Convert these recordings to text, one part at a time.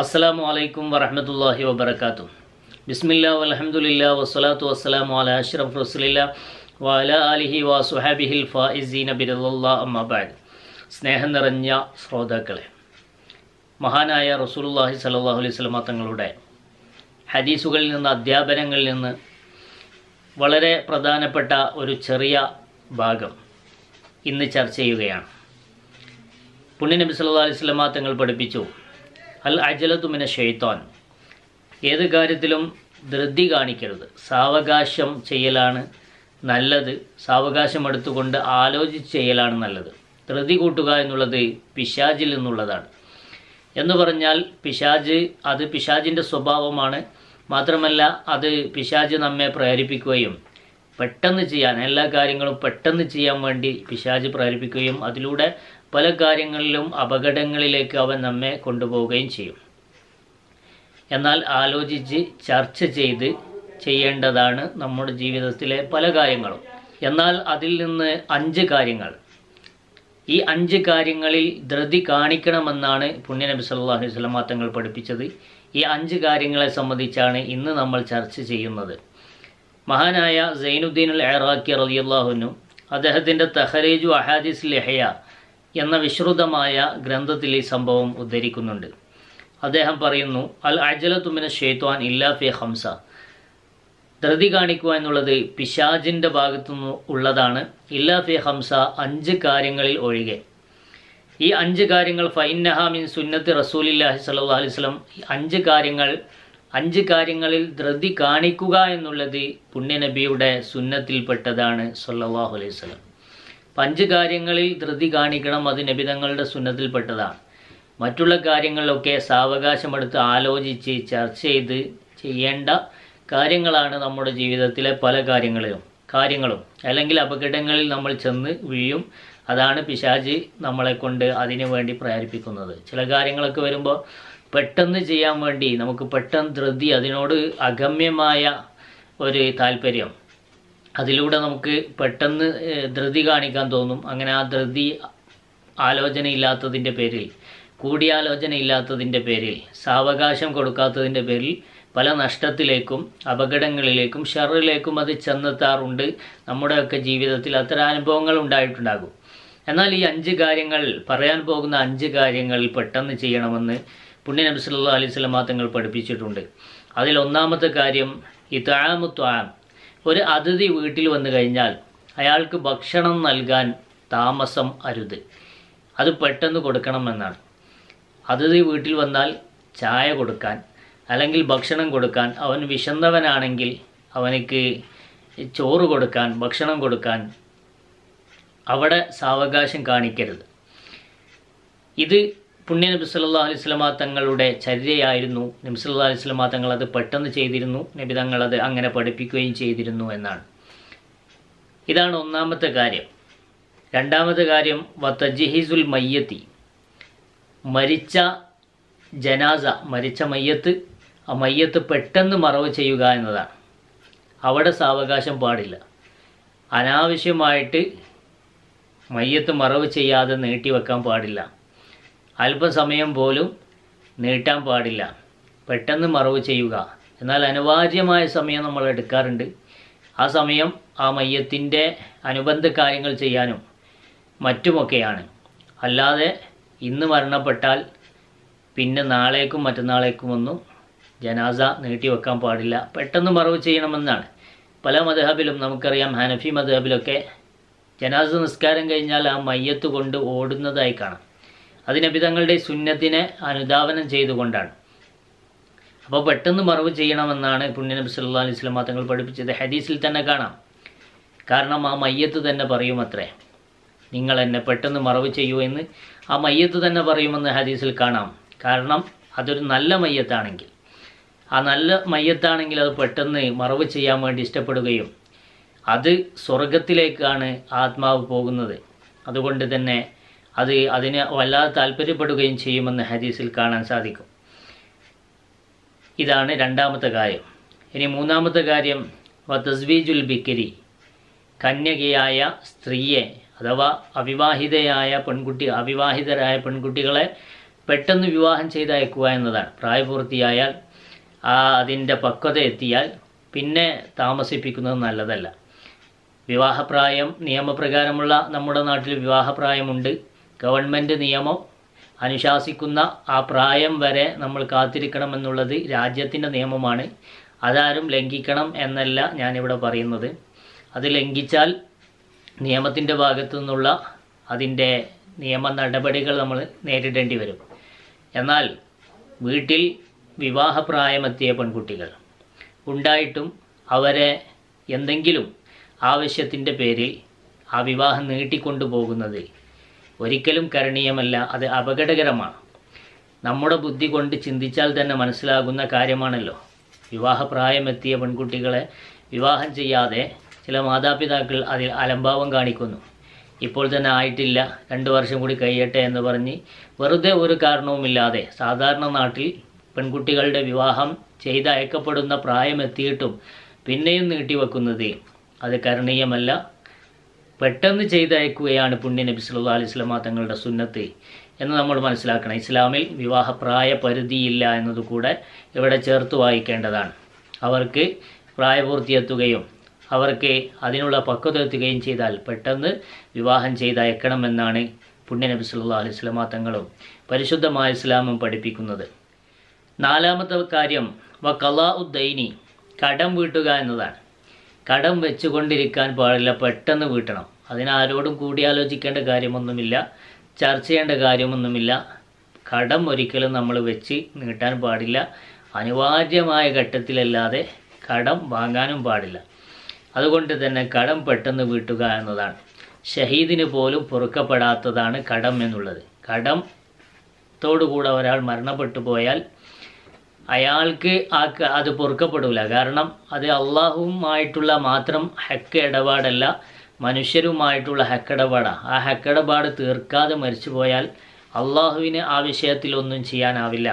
അസ്സാമു അലൈക്കും വറഹമത്തല്ലാഹി വബർക്കാത്തു ബിസ്മില്ല അലഹമുല്ല വസ്സലാത്തു വസ്സലാം അല അഷ്റഫ് റസുലില്ല വല അലിഹി വാ സുഹാബിഹിൽ ഫായിസീന ബിരല്ലാ അമ്മബാദ് സ്നേഹം നിറഞ്ഞ ശ്രോതാക്കളെ മഹാനായ റസൂലുല്ലാഹി സലാഹു അലൈഹി സ്വലമ തങ്ങളുടെ ഹദീസുകളിൽ നിന്ന് അധ്യാപനങ്ങളിൽ നിന്ന് വളരെ പ്രധാനപ്പെട്ട ഒരു ചെറിയ ഭാഗം ഇന്ന് ചർച്ച ചെയ്യുകയാണ് പുണ്യനബി സല്ലാ അലൈഹി സ്വലമ തങ്ങൾ പഠിപ്പിച്ചു അൽ മിന ഷെയ്ത്തോൻ ഏത് കാര്യത്തിലും ധൃതി കാണിക്കരുത് സാവകാശം ചെയ്യലാണ് നല്ലത് സാവകാശം എടുത്തുകൊണ്ട് ആലോചിച്ച് ചെയ്യലാണ് നല്ലത് ധൃതി കൂട്ടുക എന്നുള്ളത് പിശാജിൽ നിന്നുള്ളതാണ് എന്ന് പറഞ്ഞാൽ പിശാജ് അത് പിശാജിൻ്റെ സ്വഭാവമാണ് മാത്രമല്ല അത് പിശാജ് നമ്മെ പ്രേരിപ്പിക്കുകയും പെട്ടെന്ന് ചെയ്യാൻ എല്ലാ കാര്യങ്ങളും പെട്ടെന്ന് ചെയ്യാൻ വേണ്ടി പിശാജ് പ്രേരിപ്പിക്കുകയും അതിലൂടെ പല കാര്യങ്ങളിലും അപകടങ്ങളിലേക്ക് അവൻ നമ്മെ കൊണ്ടുപോവുകയും ചെയ്യും എന്നാൽ ആലോചിച്ച് ചർച്ച ചെയ്ത് ചെയ്യേണ്ടതാണ് നമ്മുടെ ജീവിതത്തിലെ പല കാര്യങ്ങളും എന്നാൽ അതിൽ നിന്ന് അഞ്ച് കാര്യങ്ങൾ ഈ അഞ്ച് കാര്യങ്ങളിൽ ധൃതി കാണിക്കണമെന്നാണ് പുണ്യനബി സല്ലാഹു വസ്ലമ തങ്ങൾ പഠിപ്പിച്ചത് ഈ അഞ്ച് കാര്യങ്ങളെ സംബന്ധിച്ചാണ് ഇന്ന് നമ്മൾ ചർച്ച ചെയ്യുന്നത് മഹാനായ സൈനുദ്ദീൻ അൽ ഏറാക്കി റലിയല്ലാഹുനു അദ്ദേഹത്തിൻ്റെ തഹരേജു അഹാദിസ് ലഹയ എന്ന വിശ്രുതമായ ഗ്രന്ഥത്തിൽ ഈ സംഭവം ഉദ്ധരിക്കുന്നുണ്ട് അദ്ദേഹം പറയുന്നു അൽ അജലത്തുമിന ഷെയ്ത്വാൻ ഇല്ലാ ഫി ഹംസ ധൃതി കാണിക്കുക എന്നുള്ളത് പിശാജിൻ്റെ ഭാഗത്തുനിന്ന് ഉള്ളതാണ് ഇല്ലാ ഫി ഹംസ അഞ്ച് കാര്യങ്ങളിൽ ഒഴികെ ഈ അഞ്ച് കാര്യങ്ങൾ ഫൈനഹ മിൻ സുന്നത്ത് റസൂലില്ലാഹി സല്ലാ അലിസ്ലം അഞ്ച് കാര്യങ്ങൾ അഞ്ച് കാര്യങ്ങളിൽ ധൃതി കാണിക്കുക എന്നുള്ളത് പുണ്യനബിയുടെ സുന്നത്തിൽപ്പെട്ടതാണ് സല്ലാഹു അലൈഹി സ്വലം പഞ്ച് കാര്യങ്ങളിൽ ധൃതി കാണിക്കണം അത് നബിതങ്ങളുടെ സുന്നത്തിൽപ്പെട്ടതാണ് മറ്റുള്ള കാര്യങ്ങളിലൊക്കെ സാവകാശമെടുത്ത് ആലോചിച്ച് ചർച്ച ചെയ്ത് ചെയ്യേണ്ട കാര്യങ്ങളാണ് നമ്മുടെ ജീവിതത്തിലെ പല കാര്യങ്ങളിലും കാര്യങ്ങളും അല്ലെങ്കിൽ അപകടങ്ങളിൽ നമ്മൾ ചെന്ന് വീഴും അതാണ് പിശാജ് നമ്മളെ കൊണ്ട് അതിനു വേണ്ടി പ്രേരിപ്പിക്കുന്നത് ചില കാര്യങ്ങളൊക്കെ വരുമ്പോൾ പെട്ടെന്ന് ചെയ്യാൻ വേണ്ടി നമുക്ക് പെട്ടെന്ന് ധൃതി അതിനോട് അഗമ്യമായ ഒരു താല്പര്യം അതിലൂടെ നമുക്ക് പെട്ടെന്ന് ധൃതി കാണിക്കാൻ തോന്നും അങ്ങനെ ആ ധൃതി ആലോചനയില്ലാത്തതിൻ്റെ പേരിൽ ഇല്ലാത്തതിൻ്റെ പേരിൽ സാവകാശം കൊടുക്കാത്തതിൻ്റെ പേരിൽ പല നഷ്ടത്തിലേക്കും അപകടങ്ങളിലേക്കും ഷറിലേക്കും അത് ചെന്നെത്താറുണ്ട് നമ്മുടെയൊക്കെ ജീവിതത്തിൽ അത്തരം അനുഭവങ്ങൾ ഉണ്ടായിട്ടുണ്ടാകും എന്നാൽ ഈ അഞ്ച് കാര്യങ്ങൾ പറയാൻ പോകുന്ന അഞ്ച് കാര്യങ്ങൾ പെട്ടെന്ന് ചെയ്യണമെന്ന് പുണ്യ നബിസ്വല്ലാ അലൈഹി സ്വലമാ തങ്ങൾ പഠിപ്പിച്ചിട്ടുണ്ട് അതിൽ ഒന്നാമത്തെ കാര്യം ഈ ത്വാം ഒരു അതിഥി വീട്ടിൽ വന്നു കഴിഞ്ഞാൽ അയാൾക്ക് ഭക്ഷണം നൽകാൻ താമസം അരുത് അത് പെട്ടെന്ന് കൊടുക്കണമെന്നാണ് അതിഥി വീട്ടിൽ വന്നാൽ ചായ കൊടുക്കാൻ അല്ലെങ്കിൽ ഭക്ഷണം കൊടുക്കാൻ അവൻ വിശന്നവനാണെങ്കിൽ അവനക്ക് ചോറ് കൊടുക്കാൻ ഭക്ഷണം കൊടുക്കാൻ അവിടെ സാവകാശം കാണിക്കരുത് ഇത് പുണ്യ നബി സല്ലാ അലൈഹി സ്വലമ തങ്ങളുടെ ചര്യയായിരുന്നു നബി സല്ലാ അലൈഹി സ്വലമ തങ്ങൾ അത് പെട്ടെന്ന് ചെയ്തിരുന്നു നബി തങ്ങൾ അത് അങ്ങനെ പഠിപ്പിക്കുകയും ചെയ്തിരുന്നു എന്നാണ് ഇതാണ് ഒന്നാമത്തെ കാര്യം രണ്ടാമത്തെ കാര്യം വത്തജിഹിസുൽ മയ്യത്തി മരിച്ച ജനാസ മരിച്ച മയ്യത്ത് ആ മയ്യത്ത് പെട്ടെന്ന് മറവ് ചെയ്യുക എന്നതാണ് അവിടെ സാവകാശം പാടില്ല അനാവശ്യമായിട്ട് മയ്യത്ത് മറവ് ചെയ്യാതെ നീട്ടിവെക്കാൻ പാടില്ല അല്പസമയം പോലും നീട്ടാൻ പാടില്ല പെട്ടെന്ന് മറവ് ചെയ്യുക എന്നാൽ അനിവാര്യമായ സമയം നമ്മൾ എടുക്കാറുണ്ട് ആ സമയം ആ മയ്യത്തിൻ്റെ അനുബന്ധ കാര്യങ്ങൾ ചെയ്യാനും മറ്റുമൊക്കെയാണ് അല്ലാതെ ഇന്ന് മരണപ്പെട്ടാൽ പിന്നെ നാളേക്കും മറ്റന്നാളേക്കുമൊന്നും ജനാസ നീട്ടിവെക്കാൻ പാടില്ല പെട്ടെന്ന് മറവ് ചെയ്യണമെന്നാണ് പല മധഹബിലും നമുക്കറിയാം ഹനഫി മധഹബിലൊക്കെ ജനാസ നിസ്കാരം കഴിഞ്ഞാൽ ആ മയ്യത്ത് കൊണ്ട് ഓടുന്നതായി കാണാം തങ്ങളുടെ സുന്നത്തിനെ അനുധാവനം ചെയ്തുകൊണ്ടാണ് അപ്പോൾ പെട്ടെന്ന് മറവ് ചെയ്യണമെന്നാണ് പുണ്യനബി സല്ലാ അലൈഹി സ്വലമ തങ്ങൾ പഠിപ്പിച്ചത് ഹദീസിൽ തന്നെ കാണാം കാരണം ആ മയ്യത്ത് തന്നെ പറയും അത്രേ നിങ്ങൾ എന്നെ പെട്ടെന്ന് മറവ് ചെയ്യൂ എന്ന് ആ മയ്യത്ത് തന്നെ പറയുമെന്ന് ഹദീസിൽ കാണാം കാരണം അതൊരു നല്ല മയ്യത്താണെങ്കിൽ ആ നല്ല മയ്യത്താണെങ്കിൽ അത് പെട്ടെന്ന് മറവ് ചെയ്യാൻ വേണ്ടി ഇഷ്ടപ്പെടുകയും അത് സ്വർഗത്തിലേക്കാണ് ആത്മാവ് പോകുന്നത് അതുകൊണ്ട് തന്നെ അത് അതിന് വല്ലാതെ താല്പര്യപ്പെടുകയും ചെയ്യുമെന്ന് ഹദീസിൽ കാണാൻ സാധിക്കും ഇതാണ് രണ്ടാമത്തെ കാര്യം ഇനി മൂന്നാമത്തെ കാര്യം തസ്വീജുൽ ബിക്കരി കന്യകയായ സ്ത്രീയെ അഥവാ അവിവാഹിതയായ പെൺകുട്ടി അവിവാഹിതരായ പെൺകുട്ടികളെ പെട്ടെന്ന് വിവാഹം ചെയ്തയക്കുക എന്നതാണ് പ്രായപൂർത്തിയായാൽ ആ അതിൻ്റെ പക്വത എത്തിയാൽ പിന്നെ താമസിപ്പിക്കുന്നത് നല്ലതല്ല വിവാഹപ്രായം നിയമപ്രകാരമുള്ള നമ്മുടെ നാട്ടിൽ വിവാഹപ്രായമുണ്ട് ഗവൺമെൻറ് നിയമം അനുശാസിക്കുന്ന ആ പ്രായം വരെ നമ്മൾ കാത്തിരിക്കണമെന്നുള്ളത് രാജ്യത്തിൻ്റെ നിയമമാണ് അതാരും ലംഘിക്കണം എന്നല്ല ഞാനിവിടെ പറയുന്നത് അത് ലംഘിച്ചാൽ നിയമത്തിൻ്റെ ഭാഗത്തു നിന്നുള്ള അതിൻ്റെ നിയമ നടപടികൾ നമ്മൾ നേരിടേണ്ടി വരും എന്നാൽ വീട്ടിൽ വിവാഹപ്രായമെത്തിയ പെൺകുട്ടികൾ ഉണ്ടായിട്ടും അവരെ എന്തെങ്കിലും ആവശ്യത്തിൻ്റെ പേരിൽ ആ വിവാഹം നീട്ടിക്കൊണ്ടു പോകുന്നതിൽ ഒരിക്കലും കരണീയമല്ല അത് അപകടകരമാണ് നമ്മുടെ ബുദ്ധി കൊണ്ട് ചിന്തിച്ചാൽ തന്നെ മനസ്സിലാകുന്ന കാര്യമാണല്ലോ വിവാഹപ്രായമെത്തിയ പെൺകുട്ടികളെ വിവാഹം ചെയ്യാതെ ചില മാതാപിതാക്കൾ അതിൽ അലംഭാവം കാണിക്കുന്നു ഇപ്പോൾ തന്നെ ആയിട്ടില്ല രണ്ട് വർഷം കൂടി കഴിയട്ടെ എന്ന് പറഞ്ഞ് വെറുതെ ഒരു കാരണവുമില്ലാതെ സാധാരണ നാട്ടിൽ പെൺകുട്ടികളുടെ വിവാഹം ചെയ്തയക്കപ്പെടുന്ന പ്രായമെത്തിയിട്ടും പിന്നെയും നീട്ടിവെക്കുന്നത് അത് കരണീയമല്ല പെട്ടെന്ന് ചെയ്തയക്കുകയാണ് പുണ്യ നബി സല്ലാ അലൈഹി സ്വലമ തങ്ങളുടെ സുന്നത്ത് എന്ന് നമ്മൾ മനസ്സിലാക്കണം ഇസ്ലാമിൽ വിവാഹപ്രായ പരിധിയില്ല എന്നത് കൂടെ ഇവിടെ ചേർത്ത് വായിക്കേണ്ടതാണ് അവർക്ക് പ്രായപൂർത്തിയെത്തുകയും അവർക്ക് അതിനുള്ള പക്വത എത്തുകയും ചെയ്താൽ പെട്ടെന്ന് വിവാഹം ചെയ്തയക്കണമെന്നാണ് നബി സല്ലാ അലൈഹി സ്വലമ തങ്ങളും പരിശുദ്ധമായ ഇസ്ലാമും പഠിപ്പിക്കുന്നത് നാലാമത്തെ കാര്യം വ കലാ ഉദ്ദൈനി കടം വീട്ടുക എന്നതാണ് കടം വെച്ചുകൊണ്ടിരിക്കാൻ പാടില്ല പെട്ടെന്ന് വീട്ടണം അതിനാരോടും കൂടിയാലോചിക്കേണ്ട കാര്യമൊന്നുമില്ല ചർച്ച ചെയ്യേണ്ട കാര്യമൊന്നുമില്ല കടം ഒരിക്കലും നമ്മൾ വെച്ച് നീട്ടാൻ പാടില്ല അനിവാര്യമായ ഘട്ടത്തിലല്ലാതെ കടം വാങ്ങാനും പാടില്ല അതുകൊണ്ട് തന്നെ കടം പെട്ടെന്ന് വീട്ടുക എന്നതാണ് ഷഹീദിന് പോലും പൊറുക്കപ്പെടാത്തതാണ് കടം എന്നുള്ളത് കടം ത്തോടുകൂടെ ഒരാൾ മരണപ്പെട്ടു പോയാൽ അയാൾക്ക് ആ അത് പൊറുക്കപ്പെടില്ല കാരണം അത് അള്ളാഹുവുമായിട്ടുള്ള മാത്രം ഹക്ക് ഇടപാടല്ല മനുഷ്യരുമായിട്ടുള്ള ഹക്കിടപാടാണ് ആ ഹക്കിടപാട് തീർക്കാതെ മരിച്ചു പോയാൽ അള്ളാഹുവിന് ആ വിഷയത്തിൽ ഒന്നും ചെയ്യാനാവില്ല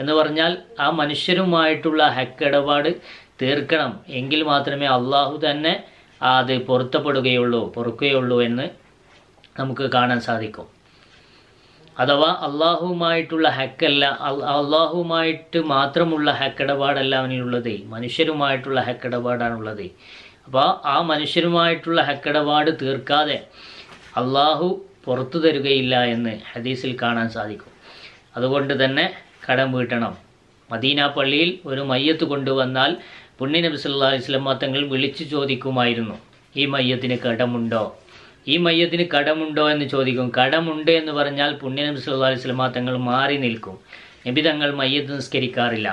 എന്ന് പറഞ്ഞാൽ ആ മനുഷ്യരുമായിട്ടുള്ള ഹക്കിടപാട് തീർക്കണം എങ്കിൽ മാത്രമേ അള്ളാഹു തന്നെ അത് പൊരുത്തപ്പെടുകയുള്ളൂ പൊറുക്കുകയുള്ളൂ എന്ന് നമുക്ക് കാണാൻ സാധിക്കും അഥവാ അള്ളാഹുവുമായിട്ടുള്ള ഹക്കല്ല അള്ളാഹുവുമായിട്ട് മാത്രമുള്ള ഹക്കിടപാടല്ല അവനിലുള്ളത് മനുഷ്യരുമായിട്ടുള്ള ഹക്കിടപാടാണുള്ളത് അപ്പോൾ ആ മനുഷ്യരുമായിട്ടുള്ള ഹക്കിടപാട് തീർക്കാതെ അള്ളാഹു പുറത്തു തരുകയില്ല എന്ന് ഹദീസിൽ കാണാൻ സാധിക്കും അതുകൊണ്ട് തന്നെ കടം വീട്ടണം മദീന പള്ളിയിൽ ഒരു മയ്യത്ത് കൊണ്ടുവന്നാൽ പുണ്യ നബി സല്ലാ അലൈഹി സ്വലം വിളിച്ചു ചോദിക്കുമായിരുന്നു ഈ മയ്യത്തിന് കടമുണ്ടോ ഈ മയ്യത്തിന് കടമുണ്ടോ എന്ന് ചോദിക്കും കടമുണ്ട് എന്ന് പറഞ്ഞാൽ പുണ്യനബി സല്ലാ അലിസ്ലമ തങ്ങൾ മാറി നിൽക്കും നബി തങ്ങൾ മയ്യത്ത് നിസ്കരിക്കാറില്ല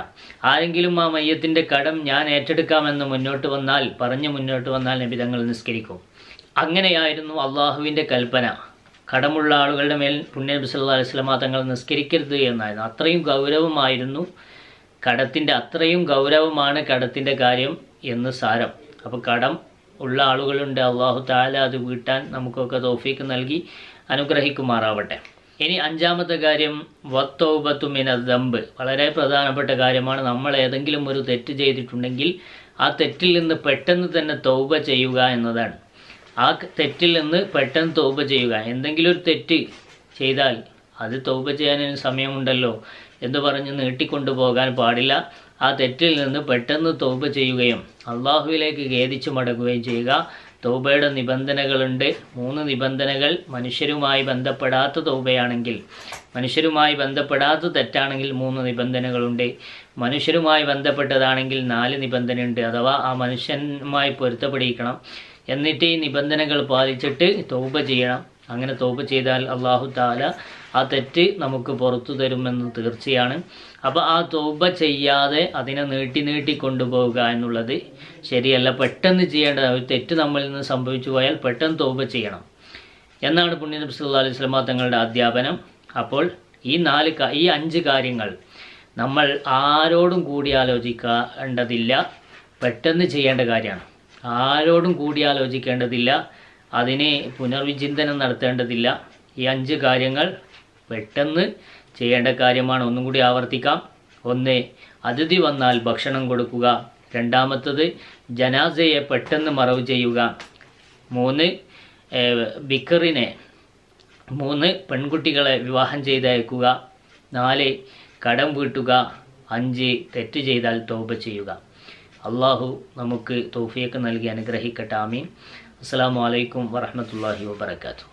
ആരെങ്കിലും ആ മയ്യത്തിൻ്റെ കടം ഞാൻ ഏറ്റെടുക്കാമെന്ന് മുന്നോട്ട് വന്നാൽ പറഞ്ഞ് മുന്നോട്ട് വന്നാൽ നബി തങ്ങൾ നിസ്കരിക്കും അങ്ങനെയായിരുന്നു അള്ളാഹുവിൻ്റെ കൽപ്പന കടമുള്ള ആളുകളുടെ മേൽ പുണ്യനബി സല്ലാ അലിസ്ലമ തങ്ങൾ നിസ്കരിക്കരുത് എന്നായിരുന്നു അത്രയും ഗൗരവമായിരുന്നു കടത്തിൻ്റെ അത്രയും ഗൗരവമാണ് കടത്തിൻ്റെ കാര്യം എന്ന് സാരം അപ്പോൾ കടം ഉള്ള ആളുകളുണ്ട് അള്ളാഹു താല അത് വീട്ടാൻ നമുക്കൊക്കെ തോഫീക്ക് നൽകി അനുഗ്രഹിക്കുമാറാവട്ടെ ഇനി അഞ്ചാമത്തെ കാര്യം വത്തൗബത്തുമിന ദമ്പ് വളരെ പ്രധാനപ്പെട്ട കാര്യമാണ് നമ്മൾ ഏതെങ്കിലും ഒരു തെറ്റ് ചെയ്തിട്ടുണ്ടെങ്കിൽ ആ തെറ്റിൽ നിന്ന് പെട്ടെന്ന് തന്നെ തൗബ ചെയ്യുക എന്നതാണ് ആ തെറ്റിൽ നിന്ന് പെട്ടെന്ന് തൗബ ചെയ്യുക എന്തെങ്കിലും ഒരു തെറ്റ് ചെയ്താൽ അത് തൗബ ചെയ്യാൻ സമയമുണ്ടല്ലോ എന്ന് പറഞ്ഞ് നീട്ടിക്കൊണ്ടു പോകാൻ പാടില്ല ആ തെറ്റിൽ നിന്ന് പെട്ടെന്ന് തോപ ചെയ്യുകയും അള്ളാഹുവിലേക്ക് ഖേദിച്ചു മടങ്ങുകയും ചെയ്യുക തൗബയുടെ നിബന്ധനകളുണ്ട് മൂന്ന് നിബന്ധനകൾ മനുഷ്യരുമായി ബന്ധപ്പെടാത്ത തൗബയാണെങ്കിൽ മനുഷ്യരുമായി ബന്ധപ്പെടാത്ത തെറ്റാണെങ്കിൽ മൂന്ന് നിബന്ധനകളുണ്ട് മനുഷ്യരുമായി ബന്ധപ്പെട്ടതാണെങ്കിൽ നാല് നിബന്ധനയുണ്ട് അഥവാ ആ മനുഷ്യനുമായി പൊരുത്തപ്പെടിക്കണം എന്നിട്ട് ഈ നിബന്ധനകൾ പാലിച്ചിട്ട് തൗബ ചെയ്യണം അങ്ങനെ തൗബ ചെയ്താൽ അള്ളാഹു താല ആ തെറ്റ് നമുക്ക് പുറത്തു തരുമെന്ന് തീർച്ചയാണ് അപ്പോൾ ആ തോബ ചെയ്യാതെ അതിനെ നീട്ടി നീട്ടി കൊണ്ടുപോവുക എന്നുള്ളത് ശരിയല്ല പെട്ടെന്ന് ചെയ്യേണ്ട ഒരു തെറ്റ് നമ്മളിൽ നിന്ന് സംഭവിച്ചു പോയാൽ പെട്ടെന്ന് തോബ ചെയ്യണം എന്നാണ് പുണ്യനബി സല്ലാ അലൈഹി സ്വലാ തങ്ങളുടെ അധ്യാപനം അപ്പോൾ ഈ നാല് ഈ അഞ്ച് കാര്യങ്ങൾ നമ്മൾ ആരോടും കൂടി ആലോചിക്കേണ്ടതില്ല പെട്ടെന്ന് ചെയ്യേണ്ട കാര്യമാണ് ആരോടും കൂടി ആലോചിക്കേണ്ടതില്ല അതിനെ പുനർവിചിന്തനം നടത്തേണ്ടതില്ല ഈ അഞ്ച് കാര്യങ്ങൾ പെട്ടെന്ന് ചെയ്യേണ്ട കാര്യമാണ് ഒന്നും കൂടി ആവർത്തിക്കാം ഒന്ന് അതിഥി വന്നാൽ ഭക്ഷണം കൊടുക്കുക രണ്ടാമത്തത് ജനാസയെ പെട്ടെന്ന് മറവ് ചെയ്യുക മൂന്ന് ബിക്കറിനെ മൂന്ന് പെൺകുട്ടികളെ വിവാഹം ചെയ്തയക്കുക നാല് കടം വീട്ടുക അഞ്ച് തെറ്റ് ചെയ്താൽ തോപ ചെയ്യുക അള്ളാഹു നമുക്ക് തോഫിയൊക്കെ നൽകി അനുഗ്രഹിക്കട്ടെ ആമീൻ അസ്സാം വലൈക്കും വറഹമത്തല്ലാഹി വാബർക്കാത്തു